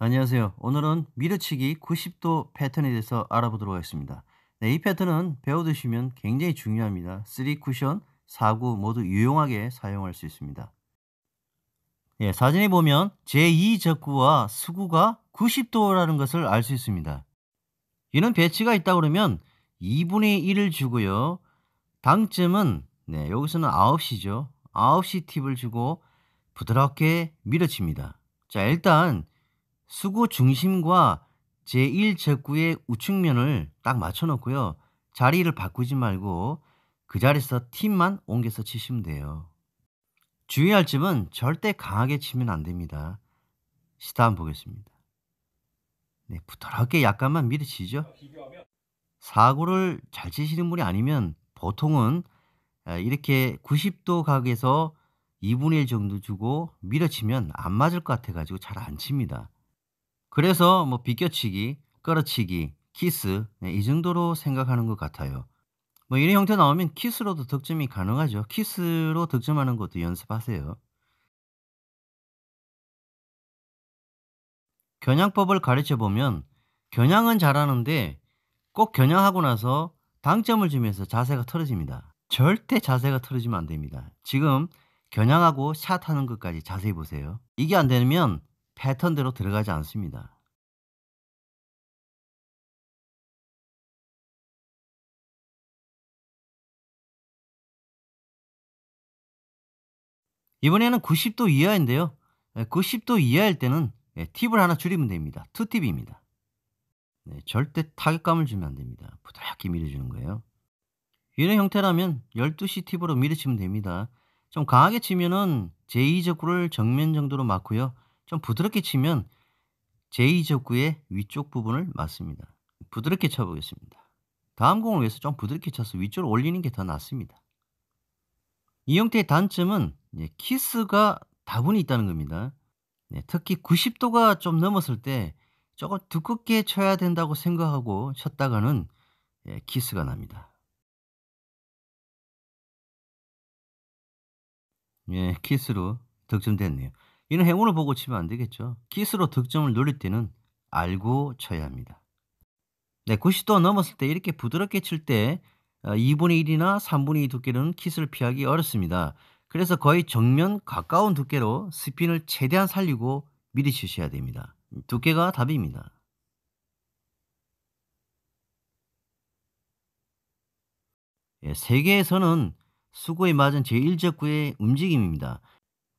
안녕하세요. 오늘은 밀어치기 90도 패턴에 대해서 알아보도록 하겠습니다. 네, 이 패턴은 배워두시면 굉장히 중요합니다. 3 쿠션, 4구 모두 유용하게 사용할 수 있습니다. 예, 사진에 보면 제2적구와 수구가 90도라는 것을 알 수 있습니다. 이는 배치가 있다 그러면 2분의 1을 주고요. 당점은 네, 여기서는 9시죠. 9시 팁을 주고 부드럽게 밀어칩니다. 자, 일단 수구 중심과 제1제구의 우측면을 딱 맞춰놓고요. 자리를 바꾸지 말고 그 자리에서 팀만 옮겨서 치시면 돼요. 주의할 점은 절대 강하게 치면 안 됩니다. 시타 한번 보겠습니다. 네, 부드럽게 약간만 미리 치죠. 사고를잘 치시는 분이 아니면 보통은 이렇게 90도 각에서 2분의 1 정도 주고 밀어치면 안 맞을 것 같아가지고 잘 안 칩니다. 그래서 뭐 비껴치기, 끌어치기, 키스 네, 이 정도로 생각하는 것 같아요. 뭐 이런 형태 나오면 키스로도 득점이 가능하죠. 키스로 득점하는 것도 연습하세요. 겨냥법을 가르쳐 보면 겨냥은 잘하는데 꼭 겨냥하고 나서 당점을 주면서 자세가 틀어집니다. 절대 자세가 틀어지면 안 됩니다. 지금 겨냥하고 샷하는 것까지 자세히 보세요. 이게 안 되면 패턴대로 들어가지 않습니다. 이번에는 90도 이하인데요. 90도 예, 이하일 때는 예, 팁을 하나 줄이면 됩니다. 투팁입니다. 네, 절대 타격감을 주면 안 됩니다. 부드럽게 밀어주는 거예요. 이런 형태라면 12시 팁으로 밀어치면 됩니다. 좀 강하게 치면은 제2적구를 정면 정도로 맞고요. 좀 부드럽게 치면 제2접구의 위쪽 부분을 맞습니다. 부드럽게 쳐보겠습니다. 다음 공을 위해서 좀 부드럽게 쳐서 위쪽으로 올리는 게 더 낫습니다. 이 형태의 단점은 예, 키스가 다분히 있다는 겁니다. 네, 특히 90도가 좀 넘었을 때 조금 두껍게 쳐야 된다고 생각하고 쳤다가는 예, 키스가 납니다. 예, 키스로 득점됐네요. 이는 행운을 보고 치면 안 되겠죠. 키스로 득점을 노릴 때는 알고 쳐야 합니다. 네, 90도 넘었을 때 이렇게 부드럽게 칠 때 2분의 어, 1이나 3분의 2 두께는 키스를 피하기 어렵습니다. 그래서 거의 정면 가까운 두께로 스핀을 최대한 살리고 미리 치셔야 됩니다. 두께가 답입니다. 예, 세계에서는 수고에 맞은 제1적구의 움직임입니다.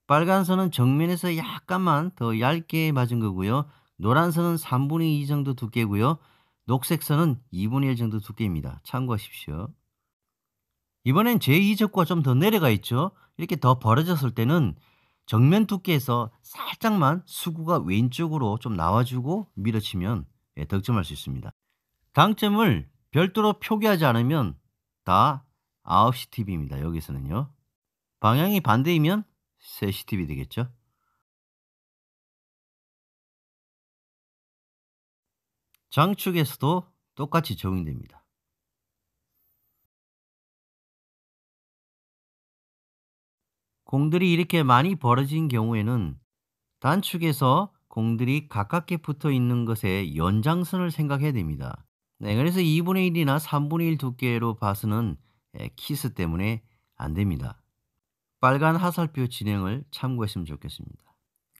빨간 선은 정면에서 약간만 더 얇게 맞은 거고요. 노란 선은 3분의 2 정도 두께고요. 녹색 선은 2분의 1 정도 두께입니다. 참고하십시오. 이번엔 제2적과 좀 더 내려가 있죠. 이렇게 더 벌어졌을 때는 정면 두께에서 살짝만 수구가 왼쪽으로 좀 나와주고 밀어치면 예, 득점할 수 있습니다. 당점을 별도로 표기하지 않으면 다 9시 TV입니다. 여기서는요. 방향이 반대이면 세시티비 되겠죠? 장축에서도 똑같이 적용됩니다. 공들이 이렇게 많이 벌어진 경우에는 단축에서 공들이 가깝게 붙어 있는 것의 연장선을 생각해야 됩니다. 네, 그래서 2분의 1이나 3분의 1 두께로 봐서는 키스 때문에 안 됩니다. 빨간 화살표 진행을 참고했으면 좋겠습니다.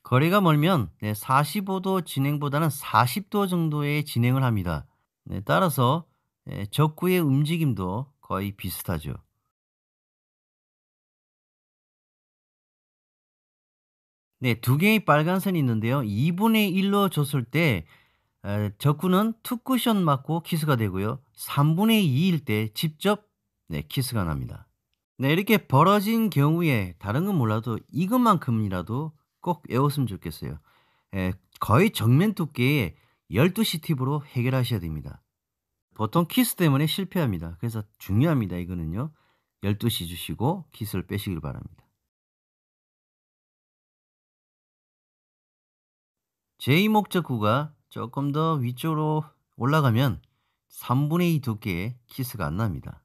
거리가 멀면 45도 진행보다는 40도 정도의 진행을 합니다. 네, 따라서 네, 적구의 움직임도 거의 비슷하죠. 네, 두 개의 빨간 선이 있는데요. 2분의 1로 줬을 때 적구는 투쿠션 맞고 키스가 되고요. 3분의 2일 때 직접 네, 키스가 납니다. 네, 이렇게 벌어진 경우에 다른 건 몰라도 이것만큼이라도 꼭 외웠으면 좋겠어요. 예, 거의 정면 두께의 12시 팁으로 해결하셔야 됩니다. 보통 키스 때문에 실패합니다. 그래서 중요합니다. 이거는요. 12시 주시고 키스를 빼시길 바랍니다. 제2목적구가 조금 더 위쪽으로 올라가면 3분의 2 두께의 키스가 안 납니다.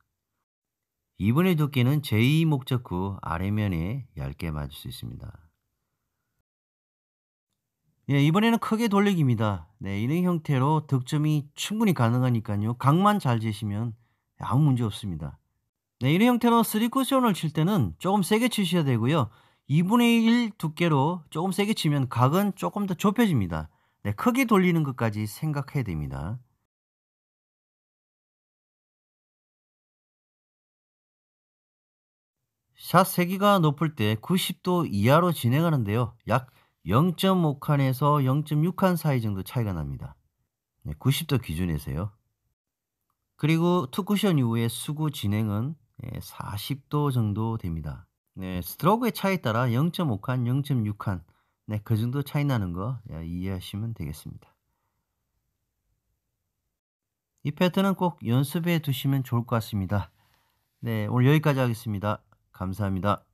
2분의 두께는 제2 목적구 아래면에 얇게 맞을 수 있습니다. 예, 이번에는 크게 돌리기입니다. 네, 이런 형태로 득점이 충분히 가능하니까요. 각만 잘 재시면 아무 문제 없습니다. 네, 이런 형태로 3쿠션을 칠 때는 조금 세게 치셔야 되고요. 2분의 1 두께로 조금 세게 치면 각은 조금 더 좁혀집니다. 네, 크게 돌리는 것까지 생각해야 됩니다. 샷 세기가 높을 때 90도 이하로 진행하는데요. 약 0.5칸에서 0.6칸 사이 정도 차이가 납니다. 90도 기준에서요. 그리고 투쿠션 이후의 수구 진행은 40도 예, 정도 됩니다. 네, 스트로크의 차이에 따라 0.5칸, 0.6칸 네, 그 정도 차이 나는 거 예, 이해하시면 되겠습니다. 이 패턴은 꼭 연습해 두시면 좋을 것 같습니다. 네, 오늘 여기까지 하겠습니다. 감사합니다.